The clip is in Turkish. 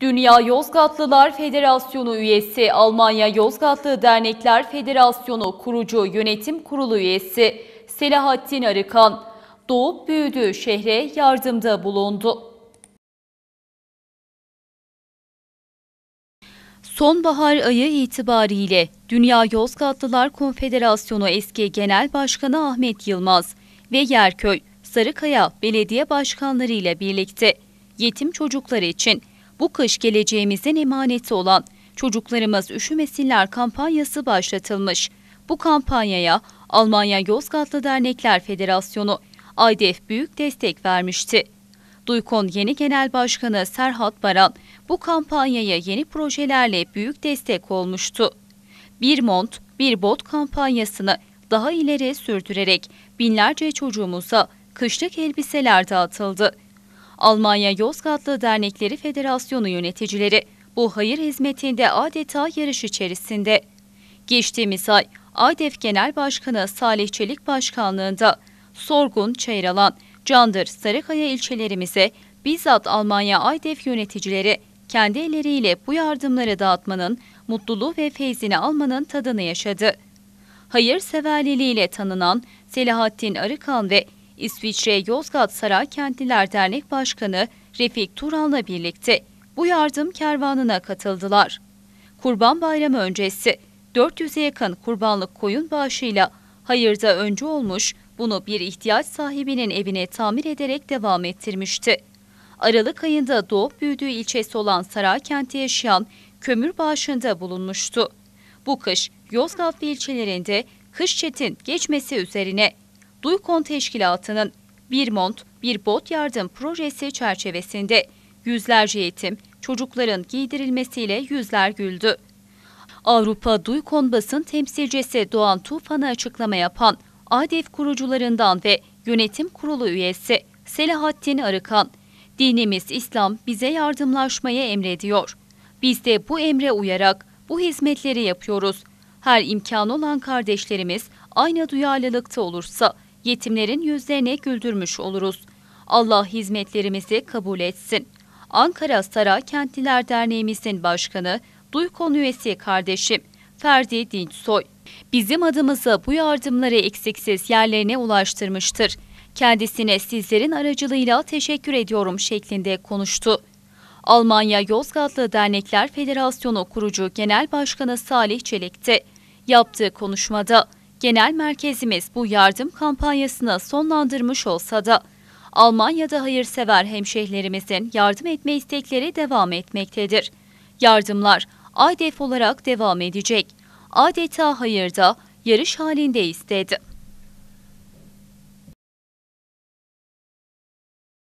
Dünya Yozgatlılar Federasyonu üyesi, Almanya Yozgatlı Dernekler Federasyonu kurucu yönetim kurulu üyesi Selahattin Arıkan, doğup büyüdüğü şehre yardımda bulundu. Sonbahar ayı itibariyle Dünya Yozgatlılar Konfederasyonu eski Genel Başkanı Ahmet Yılmaz ve Yerköy, Sarıkaya Belediye Başkanları ile birlikte yetim çocuklar için bu kış geleceğimizin emaneti olan Çocuklarımız Üşümesinler kampanyası başlatılmış. Bu kampanyaya Almanya Yozgatlı Dernekler Federasyonu AYDEF büyük destek vermişti. Duykon yeni genel başkanı Serhat Baran bu kampanyaya yeni projelerle büyük destek olmuştu. Bir mont, bir bot kampanyasını daha ileri sürdürerek binlerce çocuğumuza kışlık elbiseler dağıtıldı. Almanya Yozgatlı Dernekleri Federasyonu yöneticileri bu hayır hizmetinde adeta yarış içerisinde. Geçtiğimiz ay ADEF Genel Başkanı Salih Çelik Başkanlığında Sorgun, Çeyralan, Candır, Sarıkaya ilçelerimize bizzat Almanya ADEF yöneticileri kendi elleriyle bu yardımları dağıtmanın, mutluluğu ve feyzini almanın tadını yaşadı. Hayır Hayırseverliliğiyle tanınan Selahattin Arıkan ve İsviçre Yozgat Saray Kentliler Dernek Başkanı Refik Turan'la birlikte bu yardım kervanına katıldılar. Kurban Bayramı öncesi 400'e yakın kurbanlık koyun bağışıyla hayırda öncü olmuş, bunu bir ihtiyaç sahibinin evine tamir ederek devam ettirmişti. Aralık ayında doğup büyüdüğü ilçesi olan kenti yaşayan kömür bağışında bulunmuştu. Bu kış Yozgat ilçelerinde kış çetin geçmesi üzerine Duykon Teşkilatı'nın bir mont, bir bot yardım projesi çerçevesinde yüzlerce eğitim çocukların giydirilmesiyle yüzler güldü. Avrupa Duykon basın temsilcisi Doğan Tufan'a açıklama yapan ADEF kurucularından ve yönetim kurulu üyesi Selahattin Arıkan, dinimiz İslam bize yardımlaşmaya emrediyor. Biz de bu emre uyarak bu hizmetleri yapıyoruz. Her imkan olan kardeşlerimiz aynı duyarlılıkta olursa yetimlerin yüzlerine güldürmüş oluruz. Allah hizmetlerimizi kabul etsin. Ankara Saray Kentliler Derneğimizin başkanı, Duykon üyesi kardeşim Ferdi Dinçsoy. Bizim adımıza bu yardımları eksiksiz yerlerine ulaştırmıştır. Kendisine sizlerin aracılığıyla teşekkür ediyorum şeklinde konuştu. Almanya Yozgatlı Dernekler Federasyonu kurucu Genel Başkanı Salih Çelik'te yaptığı konuşmada Genel merkezimiz bu yardım kampanyasını sonlandırmış olsa da Almanya'da hayırsever hemşehrilerimizin yardım etme istekleri devam etmektedir. Yardımlar ADEF olarak devam edecek. Adeta hayırda yarış halinde istedi.